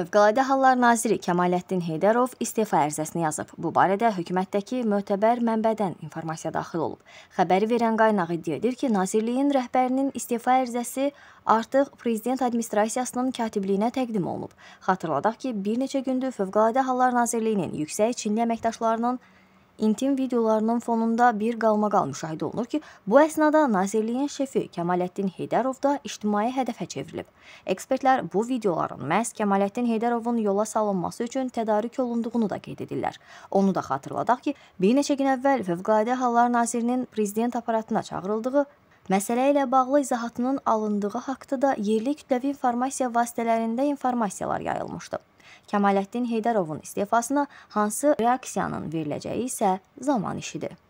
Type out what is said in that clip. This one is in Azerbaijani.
Fövqəladə Hallar naziri Kəmaləddin Heydərov istefa ərizəsini yazıb. Bu barədə hökumətdəki mötəbər mənbədən informasiya daxil olub. Xəbəri verən qaynaq iddia edir ki, nazirliyin rəhbərinin istefa ərizəsi artıq prezident administrasiyasının katibliyinə təqdim olunub. Xatırladaq ki, bir neçə gündür Fövqəladə Hallar Nazirliyinin yüksək Çinli əməkdaşlarının intim videolarının fonunda bir qalmaqal müşahidə olunur ki, bu əsnada Nazirliyin şefi Kəmaləddin Heydərov da ictimai hədəfə çevrilib. Ekspertlər bu videoların məhz Kəmaləddin Heydərovun yola salınması üçün tədarik olunduğunu da qeyd edirlər. Onu da xatırladaq ki, bir neçə gün əvvəl Fövqəladə Hallar Nazirinin prezident aparatına çağırıldığı Məsələ ilə bağlı izahatının alındığı haqda da yerli kütləvi informasiya vasitələrində informasiyalar yayılmışdı. Kəmaləddin Heydərovun istefasına hansı reaksiyanın veriləcəyi isə zaman işidir.